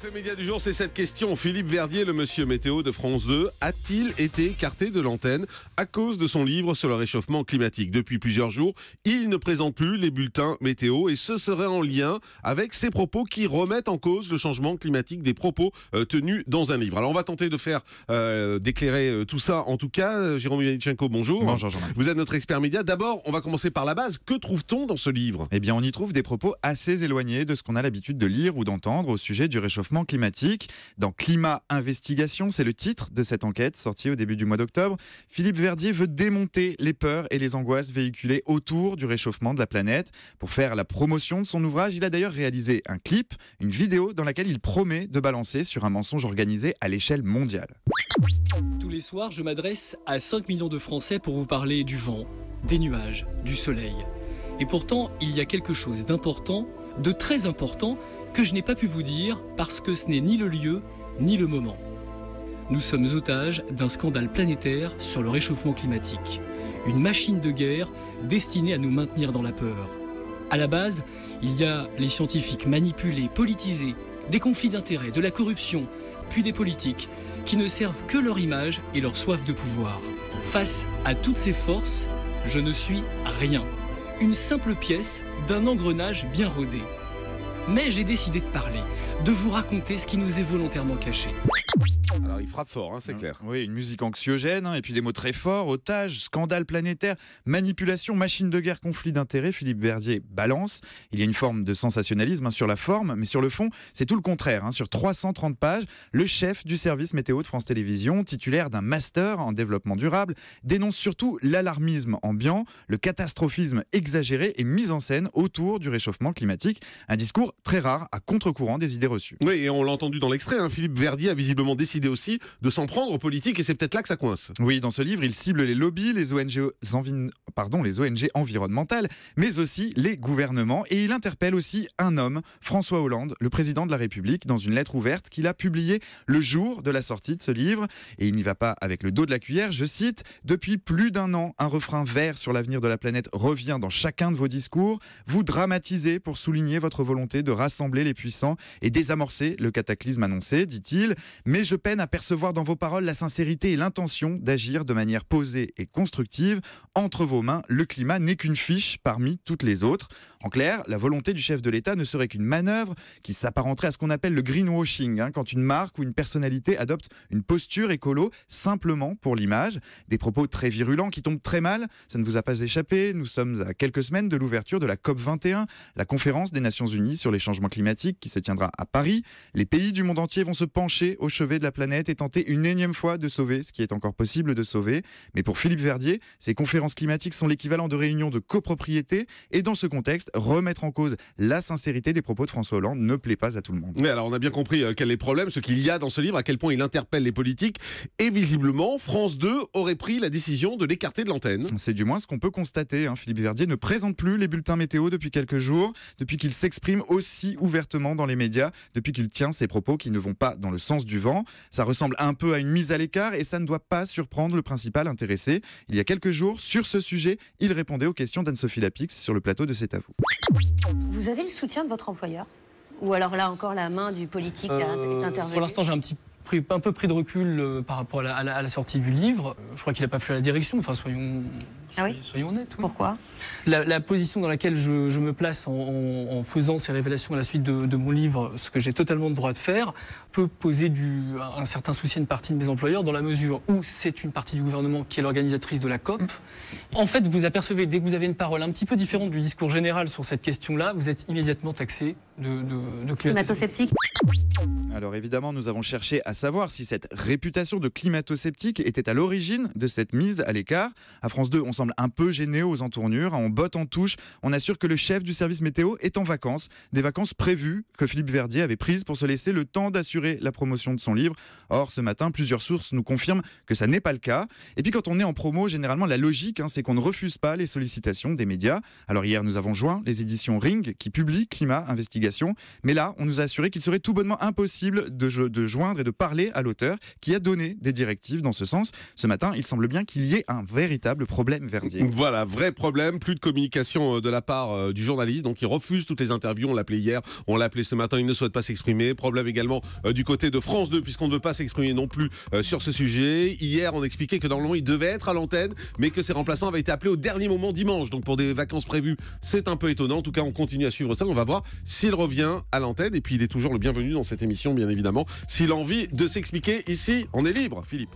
fait média du jour, c'est cette question. Philippe Verdier, le monsieur météo de France 2, a-t-il été écarté de l'antenne à cause de son livre sur le réchauffement climatique Depuis plusieurs jours, il ne présente plus les bulletins météo et ce serait en lien avec ses propos qui remettent en cause le changement climatique des propos euh, tenus dans un livre. Alors on va tenter de faire euh, d'éclairer euh, tout ça. En tout cas, Jérôme Yanichenko, bonjour. Bonjour Jean. Vous êtes notre expert média. D'abord, on va commencer par la base. Que trouve-t-on dans ce livre Eh bien, on y trouve des propos assez éloignés de ce qu'on a l'habitude de lire ou d'entendre au sujet du réchauffement climatique. Dans Climat Investigation, c'est le titre de cette enquête sortie au début du mois d'octobre, Philippe Verdier veut démonter les peurs et les angoisses véhiculées autour du réchauffement de la planète. Pour faire la promotion de son ouvrage, il a d'ailleurs réalisé un clip, une vidéo dans laquelle il promet de balancer sur un mensonge organisé à l'échelle mondiale. Tous les soirs, je m'adresse à 5 millions de Français pour vous parler du vent, des nuages, du soleil. Et pourtant, il y a quelque chose d'important, de très important, que je n'ai pas pu vous dire parce que ce n'est ni le lieu ni le moment. Nous sommes otages d'un scandale planétaire sur le réchauffement climatique, une machine de guerre destinée à nous maintenir dans la peur. À la base, il y a les scientifiques manipulés, politisés, des conflits d'intérêts, de la corruption, puis des politiques qui ne servent que leur image et leur soif de pouvoir. Face à toutes ces forces, je ne suis rien, une simple pièce d'un engrenage bien rodé mais j'ai décidé de parler, de vous raconter ce qui nous est volontairement caché. Alors il frappe fort, hein, c'est euh, clair. Oui, une musique anxiogène, hein, et puis des mots très forts, otage, scandale planétaire, manipulation, machine de guerre, conflit d'intérêts, Philippe Verdier balance. Il y a une forme de sensationnalisme hein, sur la forme, mais sur le fond, c'est tout le contraire. Sur 330 pages, le chef du service météo de France Télévisions, titulaire d'un master en développement durable, dénonce surtout l'alarmisme ambiant, le catastrophisme exagéré et mise en scène autour du réchauffement climatique. Un discours très rare, à contre-courant des idées reçues. Oui, et on l'a entendu dans l'extrait, hein. Philippe Verdier a visiblement décidé aussi de s'en prendre aux politiques et c'est peut-être là que ça coince. Oui, dans ce livre, il cible les lobbies, les pardon, les ONG environnementales, mais aussi les gouvernements et il interpelle aussi un homme, François Hollande, le président de la République, dans une lettre ouverte qu'il a publiée le jour de la sortie de ce livre et il n'y va pas avec le dos de la cuillère, je cite, depuis plus d'un an, un refrain vert sur l'avenir de la planète revient dans chacun de vos discours, vous dramatisez pour souligner votre volonté de rassembler les puissants et désamorcer le cataclysme annoncé, dit-il. Mais je peine à percevoir dans vos paroles la sincérité et l'intention d'agir de manière posée et constructive. Entre vos mains, le climat n'est qu'une fiche parmi toutes les autres. En clair, la volonté du chef de l'État ne serait qu'une manœuvre qui s'apparenterait à ce qu'on appelle le greenwashing, hein, quand une marque ou une personnalité adopte une posture écolo simplement pour l'image, des propos très virulents qui tombent très mal, ça ne vous a pas échappé, nous sommes à quelques semaines de l'ouverture de la COP21, la conférence des Nations Unies sur les changements climatiques qui se tiendra à Paris. Les pays du monde entier vont se pencher au chevet de la planète et tenter une énième fois de sauver ce qui est encore possible de sauver. Mais pour Philippe Verdier, ces conférences climatiques sont l'équivalent de réunions de copropriété et dans ce contexte, remettre en cause la sincérité des propos de François Hollande ne plaît pas à tout le monde. Mais alors on a bien compris euh, quels est le problème, ce qu'il y a dans ce livre, à quel point il interpelle les politiques. Et visiblement, France 2 aurait pris la décision de l'écarter de l'antenne. C'est du moins ce qu'on peut constater. Hein. Philippe Verdier ne présente plus les bulletins météo depuis quelques jours, depuis qu'il s'exprime aussi ouvertement dans les médias, depuis qu'il tient ses propos qui ne vont pas dans le sens du vent. Ça ressemble un peu à une mise à l'écart et ça ne doit pas surprendre le principal intéressé. Il y a quelques jours, sur ce sujet, il répondait aux questions d'Anne-Sophie Lapix sur le plateau de C'est à vous. Vous avez le soutien de votre employeur Ou alors là encore, la main du politique est euh, intervenue Pour l'instant, j'ai un petit peu pris de recul euh, par rapport à la, sortie du livre. Euh, je crois qu'il n'a pas fait la direction, enfin soyons ah soyons honnêtes. Pourquoi la, position dans laquelle je, me place en, faisant ces révélations à la suite de, mon livre, ce que j'ai totalement le droit de faire, peut poser un, un certain souci à une partie de mes employeurs dans la mesure où c'est une partie du gouvernement qui est l'organisatrice de la COP. En fait, vous apercevez, dès que vous avez une parole un petit peu différente du discours général sur cette question-là, vous êtes immédiatement taxé de, climato Alors évidemment, nous avons cherché à savoir si cette réputation de climato-sceptique était à l'origine de cette mise à l'écart. À France 2, on semble un peu gêné aux entournures, hein, on botte en touche, on assure que le chef du service météo est en vacances, des vacances prévues que Philippe Verdier avait prises pour se laisser le temps d'assurer la promotion de son livre. Or, ce matin, plusieurs sources nous confirment que ça n'est pas le cas. Et puis quand on est en promo, généralement, la logique, hein, c'est qu'on ne refuse pas les sollicitations des médias. Alors hier, nous avons joint les éditions Ring qui publient Climat Investigation mais là, on nous a assuré qu'il serait tout bonnement impossible de, joindre et de parler à l'auteur qui a donné des directives dans ce sens. Ce matin, il semble bien qu'il y ait un véritable problème Verdier. Voilà, vrai problème, plus de communication euh, de la part euh, du journaliste, donc il refuse toutes les interviews, on l'a appelé hier, on l'a appelé ce matin, il ne souhaite pas s'exprimer. Problème également euh, du côté de France 2 puisqu'on ne veut pas s'exprimer non plus sur ce sujet. Hier, on expliquait que normalement il devait être à l'antenne, mais que ses remplaçants avaient été appelés au dernier moment dimanche, donc pour des vacances prévues. C'est un peu étonnant, en tout cas on continue à suivre ça, on va voir s'il revient à l'antenne et puis il est toujours le bienvenu dans cette émission, bien évidemment. S'il a envie de s'expliquer ici, on est libre, Philippe.